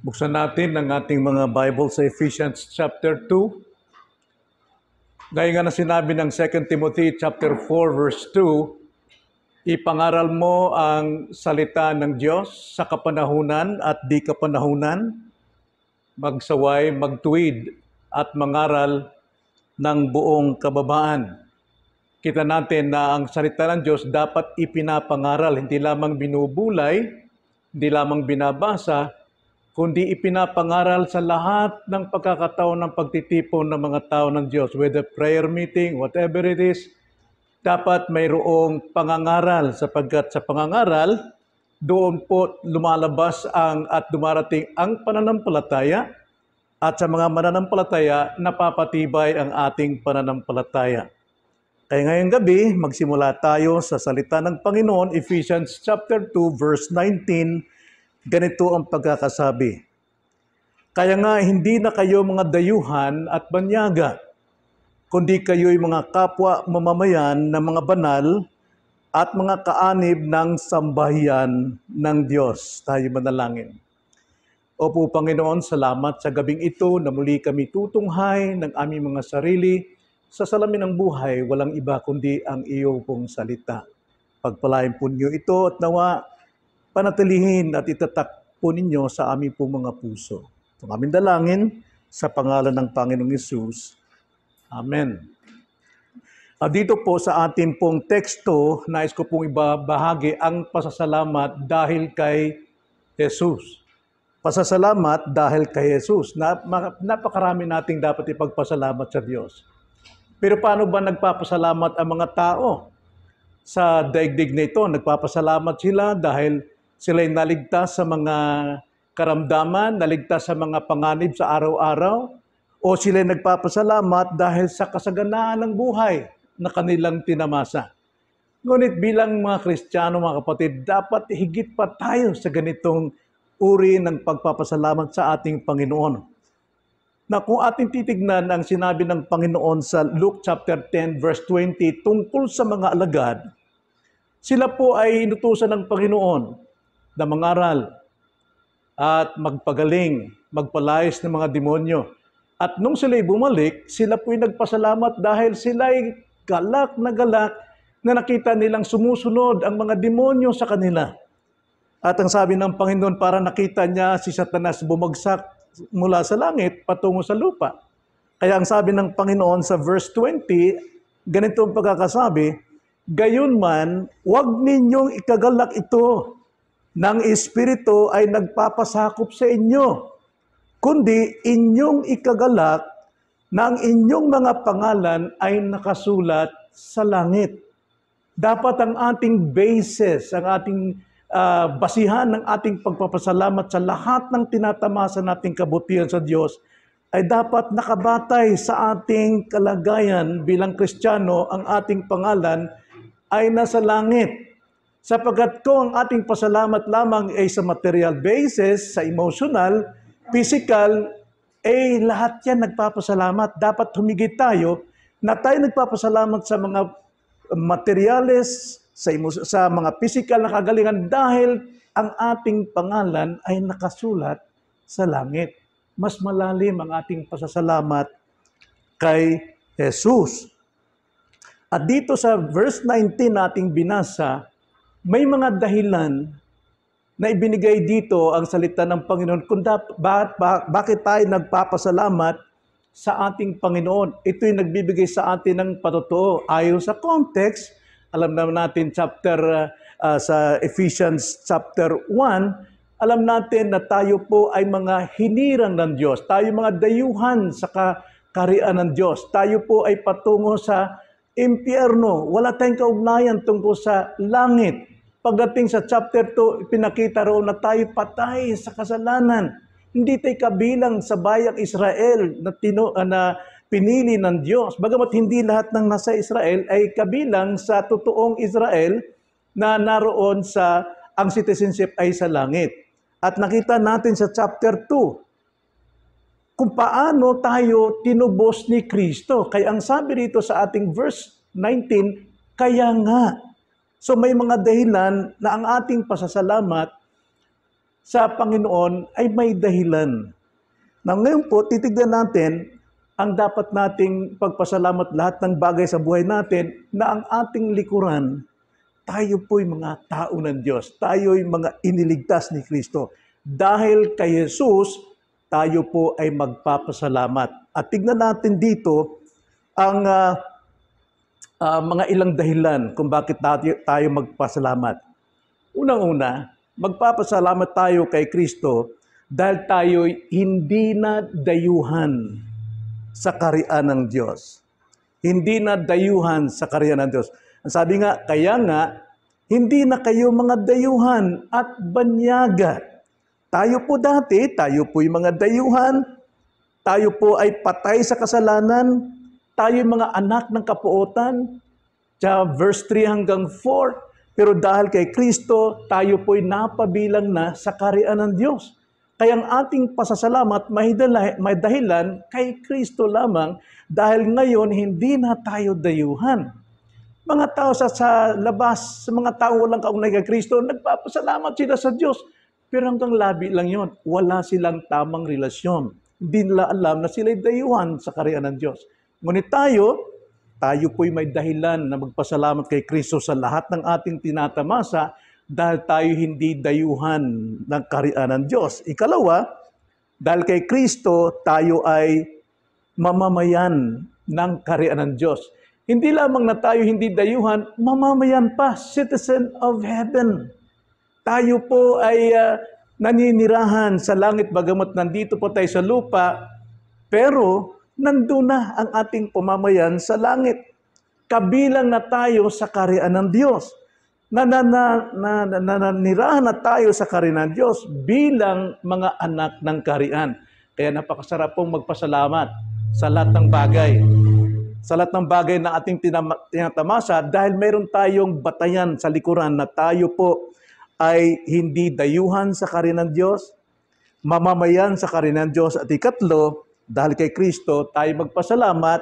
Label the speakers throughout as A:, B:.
A: Buksan natin ang ating mga Bible sa Ephesians chapter 2. Gaya nga na sinabi ng 2 Timothy chapter 4 verse 2, ipangaral mo ang salita ng Diyos sa kapanahunan at di kapanahunan, magsaway, magtuwid at mangaral ng buong kababaan. Kita natin na ang salita ng Diyos dapat ipinapangaral, hindi lamang binubulay, hindi lamang binabasa, kundi ipinapangaral sa lahat ng pagkakataon ng pagtitipon ng mga tao ng Diyos, whether prayer meeting, whatever it is, dapat mayroong pangangaral sapagkat sa pangangaral, doon po lumalabas ang at dumarating ang pananampalataya at sa mga mananampalataya, napapatibay ang ating pananampalataya. Kaya ngayong gabi, magsimula tayo sa salita ng Panginoon, Ephesians chapter 2 verse 19 Ganito ang pagkakasabi. Kaya nga hindi na kayo mga dayuhan at banyaga, kundi kayo'y mga kapwa mamamayan ng mga banal at mga kaanib ng sambahayan ng Diyos. Tayo manalangin. Opo Panginoon, salamat sa gabing ito na muli kami tutunghay ng aming mga sarili sa salamin ng buhay, walang iba kundi ang iyong pong salita. Pagpalain po niyo ito at nawa panatilihin at itatakpo ninyo sa aming pong mga puso. Itong aming dalangin sa pangalan ng Panginoong Isus. Amen. At dito po sa ating pong teksto, nais ko pong ibabahagi ang pasasalamat dahil kay Jesus. Pasasalamat dahil kay Jesus. Napakarami nating dapat ipagpasalamat sa Diyos. Pero paano ba nagpapasalamat ang mga tao? Sa daigdig na ito, nagpapasalamat sila dahil Sila'y naligtas sa mga karamdaman, naligtas sa mga panganib sa araw-araw, o sila'y nagpapasalamat dahil sa kasaganaan ng buhay na kanilang tinamasa. Ngunit bilang mga Kristiyano, mga kapatid, dapat higit pa tayo sa ganitong uri ng pagpapasalamat sa ating Panginoon. Na kung ating titignan ang sinabi ng Panginoon sa Luke chapter 10 verse 20 tungkol sa mga alagad, sila po ay inutusan ng Panginoon na mangaral at magpagaling, magpalayas ng mga demonyo. At nung sila'y bumalik, sila po'y nagpasalamat dahil sila'y galak na galak na nakita nilang sumusunod ang mga demonyo sa kanila. At ang sabi ng Panginoon, para nakita niya si Satanas bumagsak mula sa langit patungo sa lupa. Kaya ang sabi ng Panginoon sa verse 20, ganito ang pagkakasabi, Gayunman, huwag ninyong ikagalak ito ng Espiritu ay nagpapasakop sa inyo, kundi inyong ikagalak ng inyong mga pangalan ay nakasulat sa langit. Dapat ang ating basis, ang ating uh, basihan ng ating pagpapasalamat sa lahat ng tinatamasa nating kabutihan sa Diyos ay dapat nakabatay sa ating kalagayan bilang Kristiyano ang ating pangalan ay nasa langit. Sapagkat kung ang ating pasalamat lamang ay sa material basis, sa emotional, physical, eh lahat yan nagpapasalamat. Dapat humigit tayo na tayo nagpapasalamat sa mga materialis, sa, sa mga physical na kagalingan dahil ang ating pangalan ay nakasulat sa langit. Mas malalim ang ating pasasalamat kay Jesus. At dito sa verse 19 nating binasa, may mga dahilan na ibinigay dito ang salita ng Panginoon kung da, ba, ba, bakit tayo nagpapasalamat sa ating Panginoon. Ito'y nagbibigay sa atin ng patotoo. Ayon sa context, alam naman natin chapter uh, sa Ephesians chapter 1, alam natin na tayo po ay mga hinirang ng Diyos. Tayo mga dayuhan sa ka- ng Diyos. Tayo po ay patungo sa impyerno, wala tayong kaugnayan tungkol sa langit. Pagdating sa chapter 2, pinakita roon na tayo patay sa kasalanan. Hindi tayo kabilang sa bayang Israel na, tino, uh, na pinili ng Diyos. Bagamat hindi lahat ng nasa Israel ay kabilang sa totoong Israel na naroon sa ang citizenship ay sa langit. At nakita natin sa chapter 2, kung paano tayo tinubos ni Kristo. Kaya ang sabi rito sa ating verse 19, kaya nga. So may mga dahilan na ang ating pasasalamat sa Panginoon ay may dahilan. Now ngayon po, titignan natin ang dapat nating pagpasalamat lahat ng bagay sa buhay natin na ang ating likuran, tayo po'y mga tao ng Diyos. Tayo'y mga iniligtas ni Kristo. Dahil kay Jesus, tayo po ay magpapasalamat. At tignan natin dito ang uh, uh, mga ilang dahilan kung bakit tayo, tayo magpasalamat. Unang-una, magpapasalamat tayo kay Kristo dahil tayo hindi na dayuhan sa karian ng Diyos. Hindi na dayuhan sa karian ng Diyos. Ang sabi nga, kaya nga, hindi na kayo mga dayuhan at banyagat tayo po dati, tayo po'y mga dayuhan, tayo po ay patay sa kasalanan, tayo'y mga anak ng kapuotan. Sa verse 3 hanggang 4, pero dahil kay Kristo, tayo po'y napabilang na sa karian ng Diyos. Kaya ang ating pasasalamat may dahilan kay Kristo lamang dahil ngayon hindi na tayo dayuhan. Mga tao sa, sa labas, sa mga tao walang kaunay kay Kristo, nagpapasalamat sila sa Diyos pero hanggang labi lang yon, wala silang tamang relasyon. Hindi nila alam na sila'y dayuhan sa karian ng Diyos. Ngunit tayo, tayo po'y may dahilan na magpasalamat kay Kristo sa lahat ng ating tinatamasa dahil tayo hindi dayuhan ng karian ng Diyos. Ikalawa, dahil kay Kristo, tayo ay mamamayan ng karian ng Diyos. Hindi lamang na tayo hindi dayuhan, mamamayan pa, citizen of heaven. Tayo po ay uh, naninirahan sa langit bagamat nandito po tayo sa lupa, pero nandun na ang ating pamamayan sa langit. Kabilang na tayo sa karian ng Diyos. Nananirahan na, na, tayo sa karian ng Diyos bilang mga anak ng karian. Kaya napakasarap pong magpasalamat sa lahat ng bagay. Sa lahat ng bagay na ating tinatamasa dahil mayroon tayong batayan sa likuran na tayo po ay hindi dayuhan sa karinan Diyos, mamamayan sa karinan Diyos at ikatlo, dahil kay Kristo tayo magpasalamat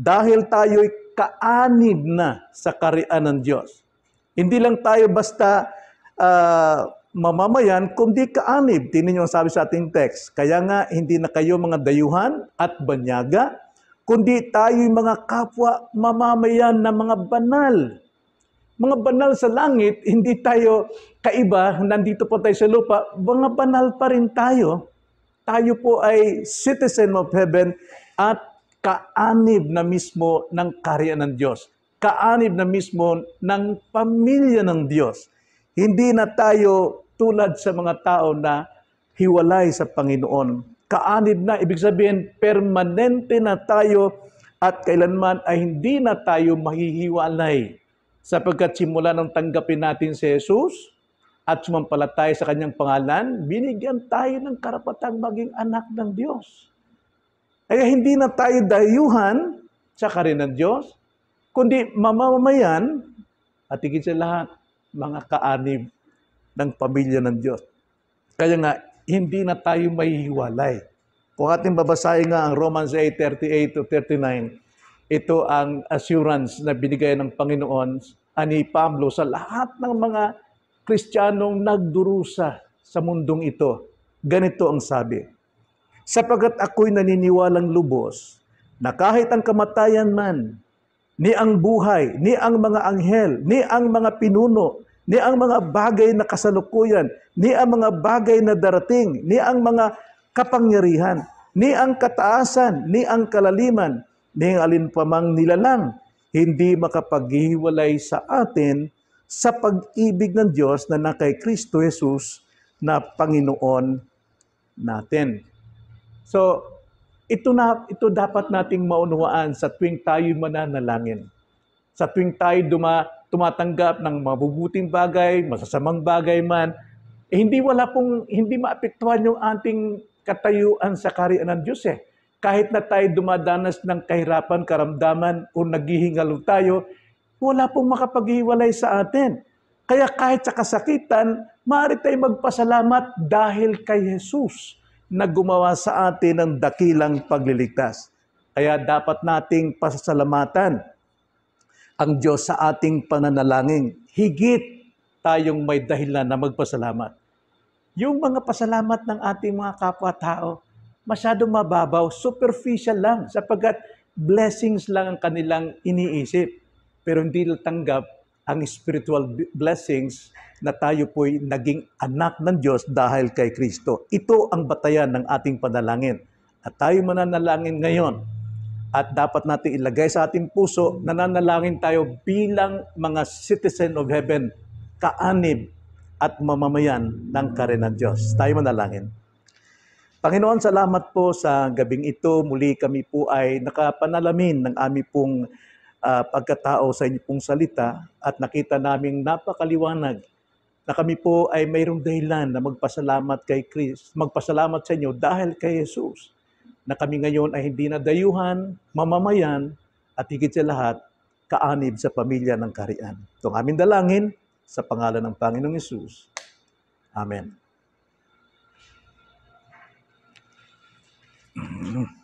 A: dahil tayo'y kaanib na sa karian ng Diyos. Hindi lang tayo basta uh, mamamayan, kundi kaanib. Tingnan niyo ang sabi sa ating text. Kaya nga, hindi na kayo mga dayuhan at banyaga, kundi tayo'y mga kapwa mamamayan na mga banal mga banal sa langit, hindi tayo kaiba, nandito po tayo sa lupa, mga banal pa rin tayo. Tayo po ay citizen of heaven at kaanib na mismo ng karya ng Diyos. Kaanib na mismo ng pamilya ng Diyos. Hindi na tayo tulad sa mga tao na hiwalay sa Panginoon. Kaanib na, ibig sabihin, permanente na tayo at kailanman ay hindi na tayo mahihiwalay Sapagkat simula nang tanggapin natin si Jesus at sumampalatay sa kanyang pangalan, binigyan tayo ng karapatang maging anak ng Diyos. Kaya hindi na tayo dayuhan sa karin ng Diyos, kundi mamamayan at higit sa lahat, mga kaanib ng pamilya ng Diyos. Kaya nga, hindi na tayo mahihiwalay. Kung ating babasahin nga ang Romans 8:38 to 39, ito ang assurance na binigay ng Panginoon ani Pablo sa lahat ng mga Kristiyanong nagdurusa sa mundong ito. Ganito ang sabi, Sapagat ako'y naniniwalang lubos na kahit ang kamatayan man, ni ang buhay, ni ang mga anghel, ni ang mga pinuno, ni ang mga bagay na kasalukuyan, ni ang mga bagay na darating, ni ang mga kapangyarihan, ni ang kataasan, ni ang kalaliman, ning alinpamang nilalang hindi makapaghiwalay sa atin sa pag-ibig ng Diyos na nakay Kristo Jesus na Panginoon natin. So, ito, na, ito dapat nating maunawaan sa tuwing tayo mananalangin. Sa tuwing tayo duma, tumatanggap ng mabubuting bagay, masasamang bagay man, eh, hindi wala pong, hindi maapektuhan yung ating katayuan sa karian ng Diyos eh kahit na tayo dumadanas ng kahirapan, karamdaman, o naghihingalo tayo, wala pong makapaghiwalay sa atin. Kaya kahit sa kasakitan, maaari tayong magpasalamat dahil kay Jesus na gumawa sa atin ng dakilang pagliligtas. Kaya dapat nating pasasalamatan ang Diyos sa ating pananalangin. Higit tayong may dahilan na magpasalamat. Yung mga pasalamat ng ating mga kapwa-tao, masyado mababaw, superficial lang, sapagkat blessings lang ang kanilang iniisip. Pero hindi tanggap ang spiritual blessings na tayo po'y naging anak ng Diyos dahil kay Kristo. Ito ang batayan ng ating panalangin. At tayo mananalangin ngayon. At dapat natin ilagay sa ating puso, nananalangin tayo bilang mga citizen of heaven, kaanib at mamamayan ng kare ng Diyos. Tayo manalangin. Panginoon, salamat po sa gabing ito. Muli kami po ay nakapanalamin ng aming pong uh, pagkatao sa inyong pong salita at nakita naming napakaliwanag na kami po ay mayroong dahilan na magpasalamat kay Chris, magpasalamat sa inyo dahil kay Jesus na kami ngayon ay hindi na dayuhan, mamamayan at higit sa lahat kaanib sa pamilya ng karian. Itong aming dalangin sa pangalan ng Panginoong Yesus. Amen. 嗯。